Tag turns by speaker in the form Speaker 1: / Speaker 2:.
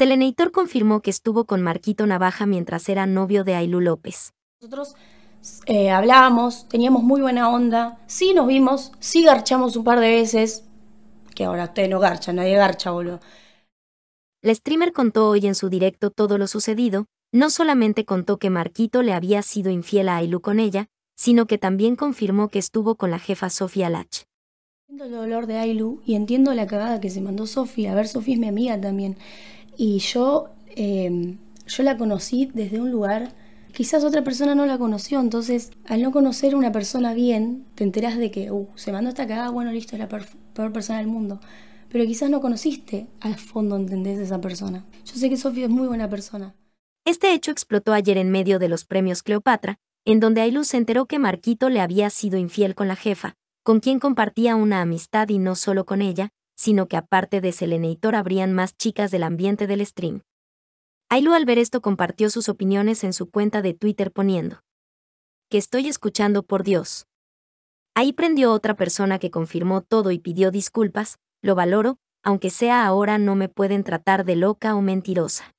Speaker 1: Selenator confirmó que estuvo con Marquito Navaja mientras era novio de Ailu López. Nosotros eh, hablábamos, teníamos muy buena
Speaker 2: onda, sí nos vimos, sí garchamos un par de veces, que ahora usted no garcha,
Speaker 1: nadie garcha, boludo. La streamer contó hoy en su directo todo lo sucedido, no solamente contó que Marquito le había sido infiel a Ailu con ella, sino que también confirmó que estuvo con la jefa Sofía Lach.
Speaker 2: Entiendo el dolor de Ailu y entiendo la cagada que se mandó Sofía. A ver, Sofía es mi amiga también. Y yo, em, yo la conocí desde un lugar, quizás otra persona no la conoció, entonces al no conocer una persona bien, te enteras de que, uh, se mandó hasta acá, bueno, listo, es la peor, persona del mundo. Pero quizás no conociste al fondo, ¿entendés? esa persona. Yo sé que Sofía es muy buena persona.
Speaker 1: Este hecho explotó ayer en medio de los premios Cleopatra, en donde Ailu se enteró que Marquito le había sido infiel con la jefa, con quien compartía una amistad y no solo con ella, sino que aparte de Selenator habrían más chicas del ambiente del stream. Ailu al ver esto compartió sus opiniones en su cuenta de Twitter poniendo que estoy escuchando por Dios. Ahí prendió otra persona que confirmó todo y pidió disculpas, lo valoro, aunque sea ahora no me pueden tratar de loca o mentirosa.